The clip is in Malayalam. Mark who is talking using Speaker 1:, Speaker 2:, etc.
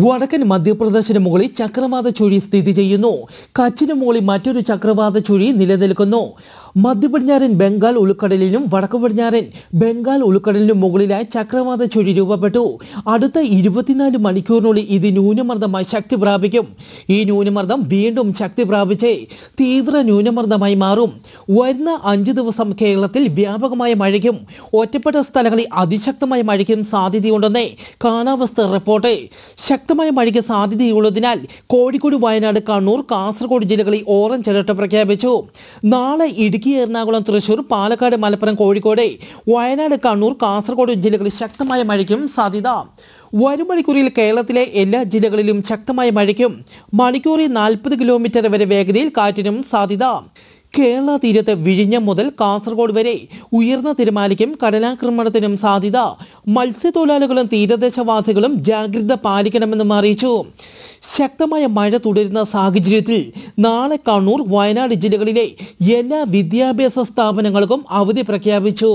Speaker 1: വടക്കൻ മധ്യപ്രദേശിന് മുകളിൽ ചക്രവാത ചുഴി സ്ഥിതി ചെയ്യുന്നു കച്ചിന് മുകളിൽ മറ്റൊരു ചക്രവാത ചുഴി നിലനിൽക്കുന്നു മധ്യപടിഞ്ഞാറൻ ബംഗാൾ ഉൾക്കടലിലും വടക്കു പടിഞ്ഞാറൻ ബംഗാൾ ഉൾക്കടലിനും മുകളിലായി ചക്രവാത ചുഴി രൂപപ്പെട്ടു അടുത്ത ഇരുപത്തിനാല് മണിക്കൂറിനുള്ളിൽ ഇത് ന്യൂനമർദ്ദമായി ശക്തി പ്രാപിക്കും ഈ ന്യൂനമർദ്ദം വീണ്ടും ശക്തി പ്രാപിച്ച് തീവ്ര ന്യൂനമർദ്ദമായി മാറും വരുന്ന അഞ്ച് ദിവസം കേരളത്തിൽ വ്യാപകമായ മഴയ്ക്കും ഒറ്റപ്പെട്ട സ്ഥലങ്ങളിൽ അതിശക്തമായ മഴയ്ക്കും സാധ്യതയുണ്ടെന്നേ കാലാവസ്ഥ റിപ്പോർട്ട് ശക്തമായ മഴയ്ക്ക് സാധ്യതയുള്ളതിനാൽ കോഴിക്കോട് വയനാട് കണ്ണൂർ കാസർഗോഡ് ജില്ലകളിൽ ഓറഞ്ച് അലർട്ട് പ്രഖ്യാപിച്ചു നാളെ ഇടുക്കി എറണാകുളം തൃശൂർ പാലക്കാട് മലപ്പുറം കോഴിക്കോട് വയനാട് കണ്ണൂർ കാസർഗോഡ് ജില്ലകളിൽ ശക്തമായ മഴയ്ക്കും സാധ്യത വരും മണിക്കൂറിൽ കേരളത്തിലെ എല്ലാ ജില്ലകളിലും ശക്തമായ മഴയ്ക്കും മണിക്കൂറിൽ നാൽപ്പത് കിലോമീറ്റർ വരെ വേഗതയിൽ കാറ്റിനും സാധ്യത കേരള തീരത്ത് വിഴിഞ്ഞം മുതൽ കാസർഗോഡ് വരെ ഉയർന്ന തിരമാലയ്ക്കും കടലാക്രമണത്തിനും സാധ്യത മത്സ്യത്തൊഴിലാളികളും തീരദേശവാസികളും ജാഗ്രത പാലിക്കണമെന്നും അറിയിച്ചു ശക്തമായ മഴ തുടരുന്ന സാഹചര്യത്തിൽ നാളെ കണ്ണൂർ വയനാട് ജില്ലകളിലെ എല്ലാ വിദ്യാഭ്യാസ സ്ഥാപനങ്ങൾക്കും അവധി പ്രഖ്യാപിച്ചു